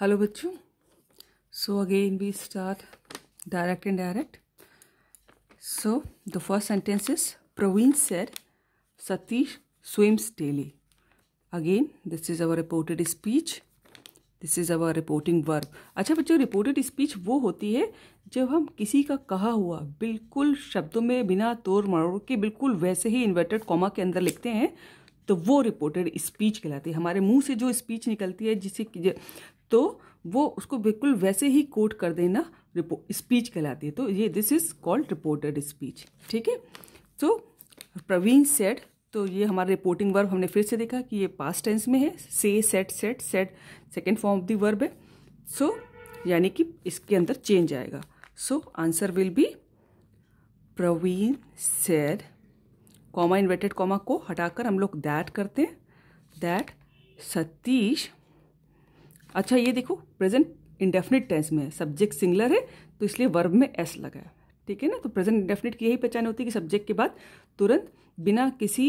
hello बच्चों so again we start direct and direct so the first sentence is Praveen sir Satish swims daily again this is our reported speech this is our reporting work अच्छा बच्चों reported speech वो होती है जब हम किसी का कहा हुआ बिल्कुल शब्दों में बिना तोड़ मरोड़ के बिल्कुल वैसे ही इन्वर्टेड कॉमा के अंदर लिखते हैं तो वो रिपोर्टेड स्पीच कहलाती है हमारे मुंह से जो स्पीच निकलती है जिसे तो वो उसको बिल्कुल वैसे ही कोट कर देना स्पीच कहलाती है तो ये this is called reported speech ठीक है तो प्रवीण सेड तो ये हमारा रिपोर्टिंग वर्ब हमने फिर से देखा कि ये पास्ट टेंस में है से said said said second form of the verb है सो so, यानी कि इसके अंदर चेंज आएगा so answer will be Praveen said comma inverted comma को हटाकर हम लोग दैट करते हैं दैट सतीश अच्छा ये देखो प्रेजेंट इंडेफिनिट टेंस में है सब्जेक्ट सिंगलर है तो इसलिए वर्ब में एस लगाया ठीक है ना तो प्रेजेंट इंडेफिनिट की यही पहचान होती है कि सब्जेक्ट के बाद तुरंत बिना किसी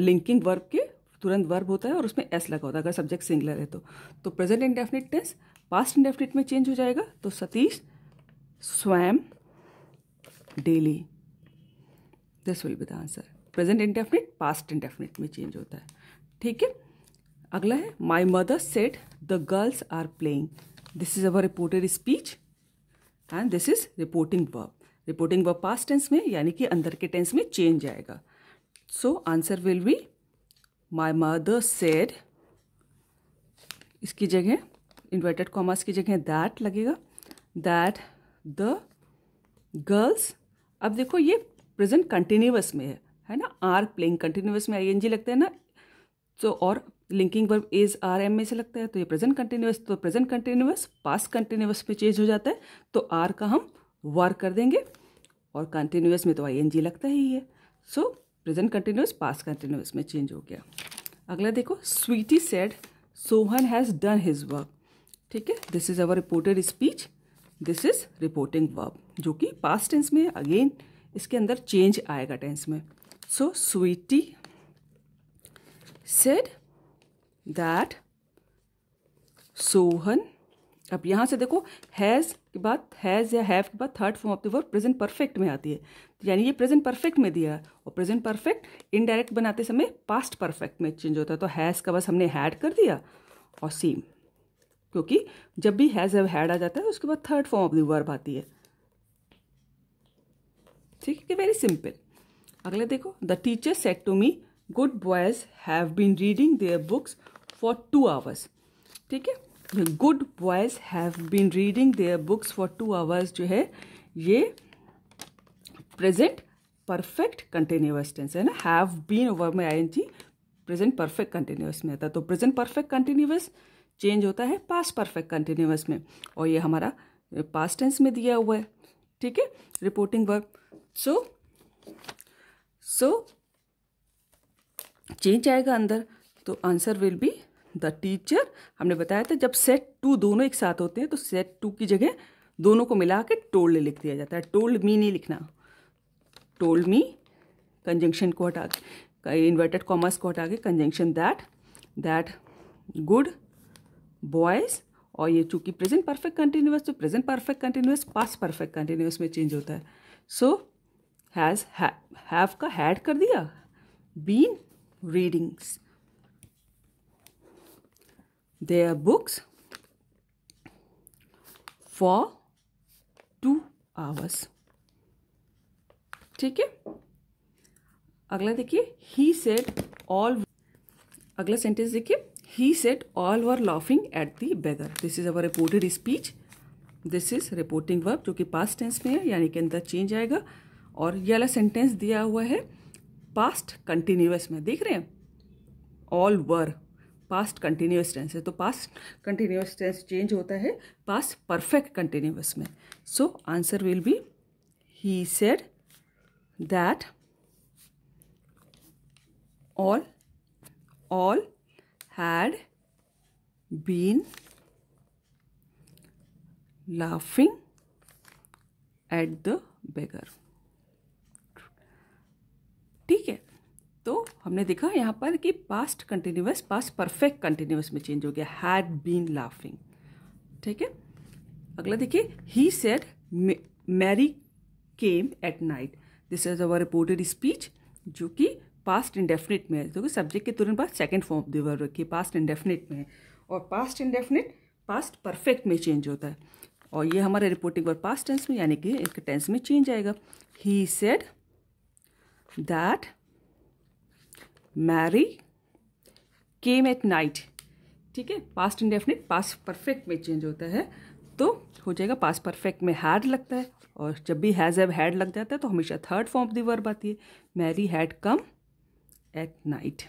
लिंकिंग वर्ब के तुरंत वर्ब होता है और उसमें एस लगा होता है अगर सब्जेक्ट सिंगलर है तो तो present indefinite tense past indefinite में चेंज हो जाएगा तो Satish swims daily this will be the answer present indefinite past indefinite में चेंज होता है ठीक है अगला है my mother said the girls are playing this is our reported speech and this is reporting verb reporting verb past tense में यानी कि अंदर के टेंस में चेंज आएगा so answer will be my mother said इसकी जगह इन्वर्टेड कॉमर्स की जगह दैट लगेगा दैट द गर्ल्स अब देखो ये प्रेजेंट कंटिन्यूस में है है ना आर प्लेइंग कंटिन्यूस में आई एन जी लगता है ना तो और linking verb is are am में से लगता है तो ये प्रेजेंट कंटिन्यूस तो प्रेजेंट कंटिन्यूस पास कंटिन्यूस में चेंज हो जाता है तो आर का हम वार कर देंगे और कंटिन्यूस में तो आई एन जी लगता ही है so present continuous past continuous में चेंज हो गया अगला देखो Sweety said Sohan has done his work ठीक है this is our reported speech this is reporting verb जो कि पास्ट टेंस में अगेन इसके अंदर चेंज आएगा टेंस में so Sweety said that Sohan अब यहाँ से देखो हैज़ के बाद हैज़ या हैव के बाद third form of the verb present perfect में आती है तो यानी ये प्रेजेंट परफेक्ट में दिया और प्रेजेंट परफेक्ट इनडायरेक्ट बनाते समय पास्ट परफेक्ट में चेंज होता है तो हैज़ का बस हमने हैड कर दिया और सेम क्योंकि जब भी हैज़ हैव हैड आ जाता है उसके बाद third form of the verb आती है ठीक है वेरी सिंपल अगले देखो the teacher said to me good boys have been reading their books for two hours ठीक है good boys have been reading their books for two hours जो है ये प्रेजेंट परफेक्ट कंटिन्यूस टेंस है ना have been over में I N G present perfect continuous में आता है तो प्रेजेंट परफेक्ट कंटिन्यूअस चेंज होता है पास्ट परफेक्ट कंटिन्यूस में और ये हमारा पास्ट टेंस में दिया हुआ है ठीक है reporting verb so so change आएगा अंदर तो answer will be the teacher हमने बताया था जब सेट टू दोनों एक साथ होते हैं तो सेट टू की जगह दोनों को मिला के टोल्ड लिख दिया जाता है टोल्ड मी नहीं लिखना टोल्ड मी कंजंक्शन को हटा के इन्वर्टेड कॉमर्स को हटा के conjunction that that good boys और ये चूंकि प्रेजेंट परफेक्ट कंटिन्यूस तो present perfect continuous past perfect continuous में चेंज होता है सो हैज़ हैव का हैड कर दिया been readings their books for two hours ठीक है अगला देखिए ही सेट ऑल अगला सेंटेंस देखिए he said all were laughing at the beggar this is our reported speech this is reporting verb जो कि पास्ट टेंस में है यानी कि अंदर चेंज आएगा और ये वाला सेंटेंस दिया हुआ है पास्ट कंटिन्यूस में देख रहे हैं all were past continuous tense है तो पास्ट कंटिन्यूस टेंस चेंज होता है पास्ट परफेक्ट कंटिन्यूस में so answer will be he said that all all had been laughing at the beggar ठीक है तो हमने देखा यहाँ पर कि past continuous past perfect continuous में चेंज हो गया हैड बीन लाफिंग ठीक है अगला देखिए he said Mary came at night this is our reported speech जो कि पास्ट इंडेफिनिट में है क्योंकि तो सब्जेक्ट के तुरंत बाद सेकेंड फॉर्म दिवर रखिए पास्ट इंडेफिनिट में और पास्ट इंडेफिनिट पास्ट परफेक्ट में चेंज होता है और ये हमारे रिपोर्टिंग वर्ड पास्ट टेंस में यानी कि इसके टेंस में चेंज आएगा he said that Mary came at night ठीक है पास्ट इंडेफिनिट पास परफेक्ट में चेंज होता है तो हो जाएगा पास परफेक्ट में हैड लगता है और जब भी हैज़ एव हैड लग जाता है तो हमेशा third form of the verb आती है Mary had come at night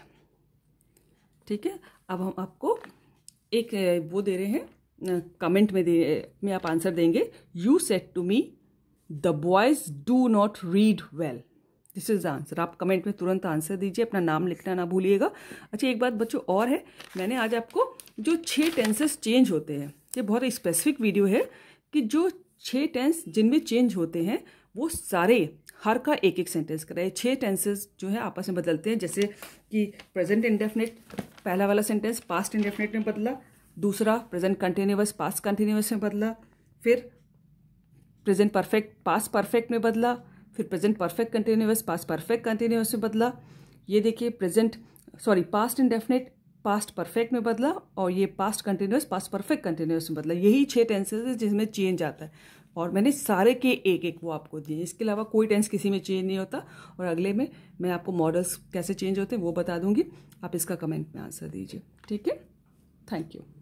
ठीक है अब हम आपको एक वो दे रहे हैं कमेंट में दे में आप आंसर देंगे you said to me the boys do not read well this is the answer आप कमेंट में तुरंत आंसर दीजिए अपना नाम लिखना ना भूलिएगा अच्छा एक बात बच्चों और है मैंने आज आपको जो छः टेंसेस चेंज होते हैं ये बहुत स्पेसिफिक वीडियो है कि जो छः टेंस जिनमें चेंज होते हैं वो सारे हर का एक एक सेंटेंस कराए छः टेंसेस जो है आपस में बदलते हैं जैसे कि प्रेजेंट इंडेफिनेट पहला वाला सेंटेंस पास्ट इंडेफिनेट में बदला दूसरा प्रेजेंट कंटिन्यूस पास्ट कंटिन्यूस में बदला फिर प्रेजेंट परफेक्ट पास्ट परफेक्ट में बदला फिर present perfect continuous past perfect continuous में बदला ये देखिए present sorry past indefinite past perfect में बदला और ये past continuous past perfect continuous में बदला यही छः टेंसेज है जिसमें चेंज आता है और मैंने सारे के एक एक वो आपको दिए इसके अलावा कोई टेंस किसी में चेंज नहीं होता और अगले में मैं आपको मॉडल्स कैसे चेंज होते हैं वो बता दूंगी आप इसका कमेंट में आंसर दीजिए ठीक है थैंक यू